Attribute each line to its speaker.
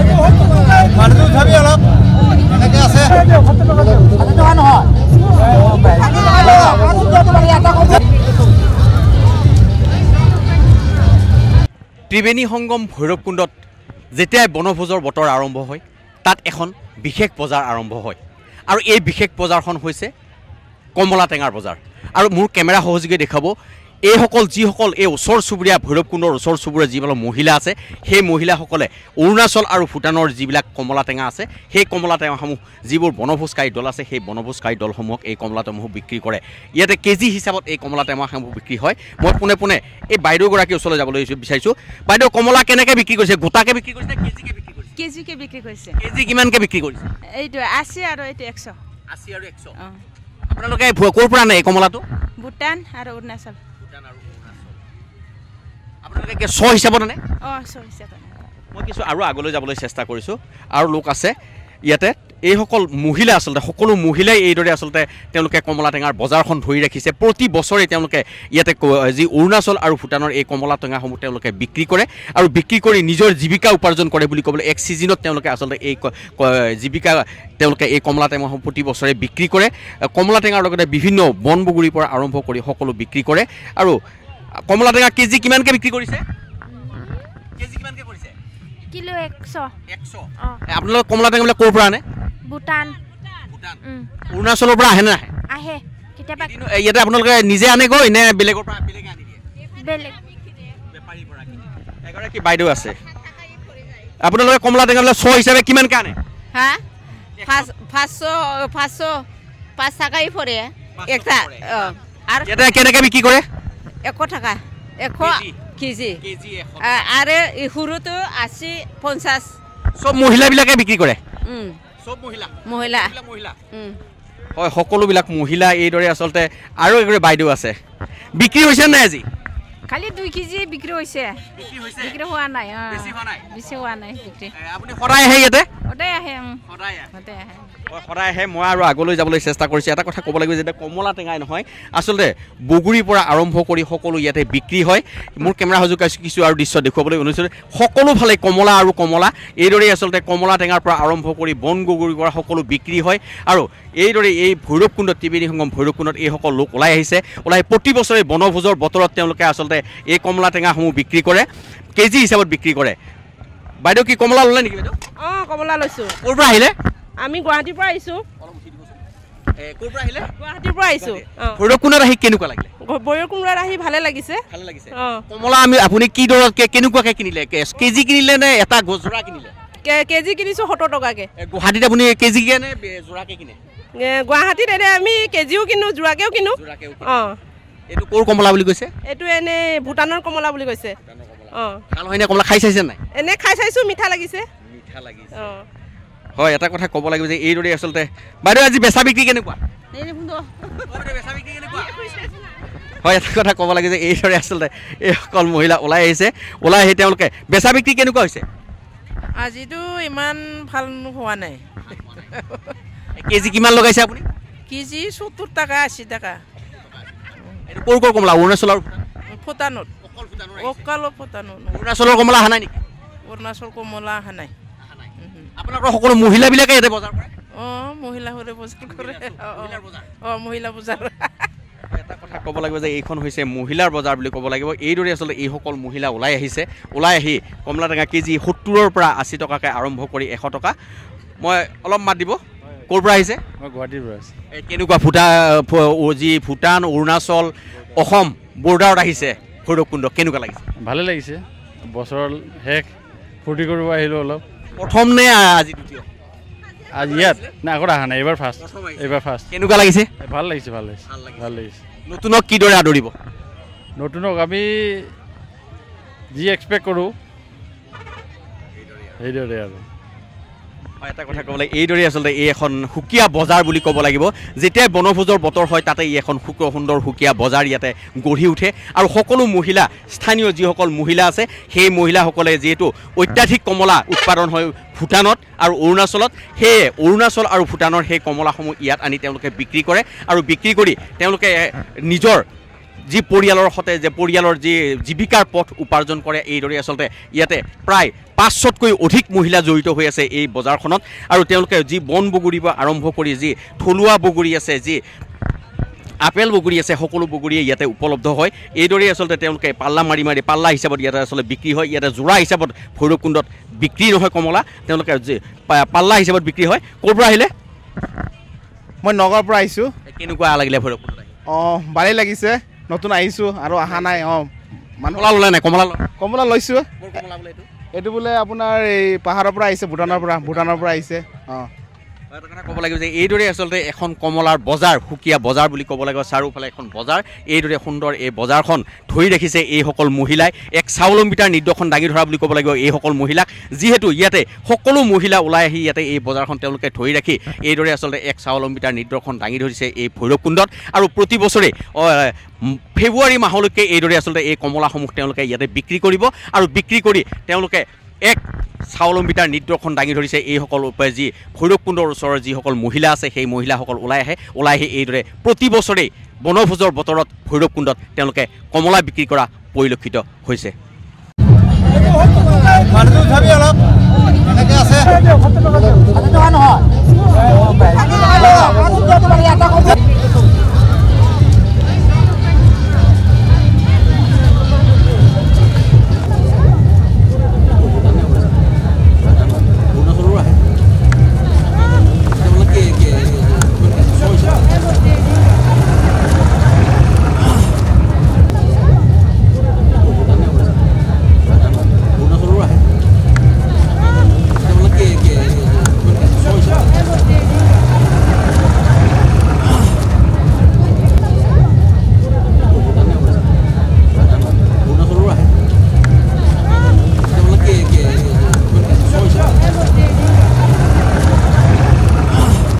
Speaker 1: ত্ৰিবেণী সংগম ভৈৰৱকুণ্ডত যেতিয়াই বনভোজৰ বতৰ আৰম্ভ হয় তাত এখন বিশেষ বজাৰ আৰম্ভ হয় আৰু এই বিশেষ বজাৰখন হৈছে কমলা টেঙাৰ বজাৰ আৰু মোৰ কেমেৰা সহযোগে দেখাব এইসকল যিসকল এই ওচৰ চুবুৰীয়া ভৈৰৱকুণ্ডৰ ওচৰ চুবুৰীয়া যিবিলাক মহিলা আছে সেই মহিলাসকলে অৰুণাচল আৰু ভূটানৰ যিবিলাক কমলা টেঙা আছে সেই কমলা টেঙাসমূহ যিবোৰ বনভোজকাৰী দল আছে সেই বনভোজকাৰী দলসমূহক এই কমলা টেঙাসমূহ বিক্ৰী কৰে ইয়াতে কেজি হিচাপত এই কমলা টেঙাসমূহ বিক্ৰী হয় মই পোনে পোনে এই বাইদেউগৰাকীৰ ওচৰলৈ যাবলৈ বিচাৰিছোঁ বাইদেউ কমলা কেনেকৈ বিক্ৰী কৰিছে গোটাকৈ বিক্ৰী কৰিছে কেজিকৈ বিক্ৰী কৰিছে কেজিকৈ বিক্ৰী কৰিছে কেজি কিমানকৈ বিক্ৰী কৰিছে এইটো আশী আৰু এইটো একশ আশী আৰু একশ আপোনালোকে ক'ৰ পৰা আনে এই কমলাটো ভূটান আৰু অৰুণাচল আপোনালোকে কি হিচাপত মানে অঁ স্ব হিচাপত মই কিছু আৰু আগলৈ যাবলৈ চেষ্টা কৰিছোঁ আৰু লোক আছে ইয়াতে এইসকল মহিলা আচলতে সকলো মহিলাই এইদৰে আচলতে তেওঁলোকে কমলা টেঙাৰ বজাৰখন ধৰি ৰাখিছে প্ৰতি বছৰে তেওঁলোকে ইয়াতে যি অৰুণাচল আৰু ভূটানৰ এই কমলা টেঙাসমূহ তেওঁলোকে বিক্ৰী কৰে আৰু বিক্ৰী কৰি নিজৰ জীৱিকা উপাৰ্জন কৰে বুলি ক'বলৈ এক ছিজনত তেওঁলোকে আচলতে এই জীৱিকা তেওঁলোকে এই কমলা টেঙাসমূহ প্ৰতি বছৰে বিক্ৰী কৰে কমলা টেঙাৰ লগতে বিভিন্ন বনবগুৰিৰ পৰা আৰম্ভ কৰি সকলো বিক্ৰী কৰে আৰু কমলা টেঙা কেজি কিমানকৈ বিক্ৰী কৰিছে কেজি কিমানকৈ কৰিছে কিলো একশ একশ আপোনালোকে কমলা বেঙা ক'ৰ পৰা আনে ভূটান অৰুণাচলৰ পৰা আহে নে নাহে আহে কেতিয়াবা ইয়াতে আপোনালোকে নিজে আনেগৈ নে বেলেগৰ পৰা বেলেগ আনি দিয়ে বেলেগ এগৰাকী বাইদেউ আছে আপোনালোকে কমলা টেঙাবিলাক ছ হিচাপে কিমান কাৰণে হা পাঁচশ পাঁচশ পাঁচ টকাই পৰে একটা অঁ আৰু কেনেকৈ বিক্ৰী কৰে এশ টকা এশ কেজি আৰু সৰুটো আশী পঞ্চাছ চব মহিলাবিলাকে বিক্ৰী কৰে হয় সকলোবিলাক মহিলা এইদৰে আচলতে আৰু এগৰাকী বাইদেউ আছে বিক্ৰী হৈছে নাই আজি খালি দুই কেজি বিক্ৰী হৈছে বিক্ৰী হোৱা নাই বেছি হোৱা নাই বিক্ৰী সদায় আহে ইয়াতে সদায় আহে সদায় আহে মই আৰু আগলৈ যাবলৈ চেষ্টা কৰিছোঁ এটা কথা ক'ব লাগিব যে কমলা টেঙাই নহয় আচলতে বগৰীৰ পৰা আৰম্ভ কৰি সকলো ইয়াতে বিক্ৰী হয় মোৰ কেমেৰা সজোকাইছোঁ কিছু আৰু দৃশ্য দেখুৱাবলৈ অনুষ্ঠিত সকলোফালে কমলা আৰু কমলা এইদৰেই আচলতে কমলা টেঙাৰ পৰা আৰম্ভ কৰি বন গগৰীৰ পৰা সকলো বিক্ৰী হয় আৰু এইদৰে এই ভৈৰৱকুণ্ড ত্ৰিবেণী সংগম ভৈৰৱকুণ্ডত এইসকল লোক ওলাই আহিছে ওলাই প্ৰতি বছৰে বনভোজৰ বতৰত তেওঁলোকে আচলতে এই কমলা টেঙাসমূহ বিক্ৰী কৰে কেজি হিচাপত বিক্ৰী কৰে বাইদেউ কি কমলা ল'লে নেকি বাইদেউ অঁ কমলা লৈছোঁ ক'ৰ পৰা আহিলে আমি গুৱাহাটীৰ পৰা আহিছোঁ আপুনি নে এটা কিনিলে গুৱাহাটীত এনেই আমি কেজিও কিনো যোৰাকেও কিনো অঁ এইটো ক'ৰ কমলা বুলি কৈছে এইটো এনেই ভূটানৰ কমলা বুলি কৈছে অঁ কমলা খাই চাইছে নাই এনেই খাই চাইছোঁ মিঠা লাগিছে হয় এটা কথা ক'ব লাগিব যে এইদৰে আচলতে বাইদেউ আজি বেচা বিক্ৰী কেনেকুৱা হয় এটা কথা ক'ব লাগে যে এইদৰে আচলতে এইসকল মহিলা ওলাই আহিছে ওলাই আহি তেওঁলোকে বেচা বিক্ৰী কেনেকুৱা হৈছে আজিতো ইমান ভাল হোৱা নাই কেজি কিমান লগাইছে আপুনি কেজি সত্তর টকা আশী টকা নাই এটা কথা ক'ব লাগিব যে এইখন হৈছে মহিলাৰ বজাৰ বুলি ক'ব লাগিব এইদৰে আচলতে এইসকল মহিলা ওলাই আহিছে ওলাই আহি কমলা টেঙা কেজি সত্তৰৰ পৰা আশী টকাকে আৰম্ভ কৰি এশ টকা মই অলপ মাত দিব ক'ৰ পৰা আহিছে মই গুৱাহাটীৰ পৰা আহিছোঁ কেনেকুৱা ভূটান যি ভূটান অৰুণাচল অসম বৰ্ডাৰত আহিছে ভৈৰৱকুণ্ড কেনেকুৱা লাগিছে ভালেই লাগিছে বছৰ শেষ ফূৰ্তি কৰিব আহিলোঁ অলপ প্ৰথম নে আজি আজি ইয়াত নাই আগত অহা নাই এইবাৰ ফাৰ্ষ্ট এইবাৰ ফাৰ্ষ্ট কেনেকুৱা লাগিছে ভাল লাগিছে ভাল লাগিছে ভাল লাগিছে নতুনক কিদৰে আদৰিব নতুনক আমি যি এক্সপেক্ট কৰোঁ সেইদৰে আৰু হয় এটা কথা ক'বলৈ এইদৰে আচলতে এই এখন সুকীয়া বজাৰ বুলি ক'ব লাগিব যেতিয়াই বনভোজৰ বতৰ হয় তাতে ই এখন সুক সুন্দৰ সুকীয়া বজাৰ ইয়াতে গঢ়ি উঠে আৰু সকলো মহিলা স্থানীয় যিসকল মহিলা আছে সেই মহিলাসকলে যিহেতু অত্যাধিক কমলা উৎপাদন হয় ভূটানত আৰু অৰুণাচলত সেয়ে অৰুণাচল আৰু ভূটানৰ সেই কমলাসমূহ ইয়াত আনি তেওঁলোকে বিক্ৰী কৰে আৰু বিক্ৰী কৰি তেওঁলোকে নিজৰ যি পৰিয়ালৰ সতে যে পৰিয়ালৰ যি জীৱিকাৰ পথ উপাৰ্জন কৰে এইদৰে আচলতে ইয়াতে প্ৰায় পাঁচশতকৈ অধিক মহিলা জড়িত হৈ আছে এই বজাৰখনত আৰু তেওঁলোকে যি বন বগৰীৰ পৰা আৰম্ভ কৰি যি থলুৱা বগৰী আছে যি আপেল বগৰী আছে সকলো বগৰীয়ে ইয়াতে উপলব্ধ হয় এইদৰেই আচলতে তেওঁলোকে পাল্লা মাৰি মাৰি পাল্লা হিচাপত ইয়াতে আচলতে বিক্ৰী হয় ইয়াতে যোৰা হিচাপত ভৈৰৱকুণ্ডত বিক্ৰী নহয় কমলা তেওঁলোকে পাল্লা হিচাপত বিক্ৰী হয় ক'ৰ পৰা আহিলে মই নগৰৰ পৰা আহিছোঁ কেনেকুৱা লাগিলে ভৈৰৱকুণ্ডত অঁ ভালেই লাগিছে নতুন আহিছোঁ আৰু অহা নাই অঁ মানুহলা ওলাই নাই কমলা কমলা লৈছো এইটো বোলে আপোনাৰ এই পাহাৰৰ পৰা আহিছে ভূটানৰ পৰা ভূটানৰ পৰা আহিছে অঁ ক'ব লাগিব যে এইদৰে আচলতে এখন কমলাৰ বজাৰ সুকীয়া বজাৰ বুলি ক'ব লাগিব চাৰিওফালে এখন বজাৰ এইদৰে সুন্দৰ এই বজাৰখন ধৰি ৰাখিছে এইসকল মহিলাই এক স্বাৱলম্বিতাৰ নিদৰ্শন দাঙি ধৰা বুলি ক'ব লাগিব এইসকল মহিলাক যিহেতু ইয়াতে সকলো মহিলা ওলাই আহি ইয়াতে এই বজাৰখন তেওঁলোকে ধৰি ৰাখি এইদৰে আচলতে এক স্বাৱলম্বিতাৰ নিদৰ্শন দাঙি ধৰিছে এই ভৈৰৱকুণ্ডত আৰু প্ৰতি বছৰে ফেব্ৰুৱাৰী মাহলৈকে এইদৰে আচলতে এই কমলাসমূহ তেওঁলোকে ইয়াতে বিক্ৰী কৰিব আৰু বিক্ৰী কৰি তেওঁলোকে এক স্বাৱলম্বিতাৰ নিদৰ্শন দাঙি ধৰিছে এইসকল যি ভৈৰৱকুণ্ডৰ ওচৰৰ যিসকল মহিলা আছে সেই মহিলাসকল ওলাই আহে ওলাই আহি এইদৰে প্ৰতি বছৰেই বনভোজৰ বতৰত ভৈৰৱকুণ্ডত তেওঁলোকে কমলা বিক্ৰী কৰা পৰিলক্ষিত হৈছে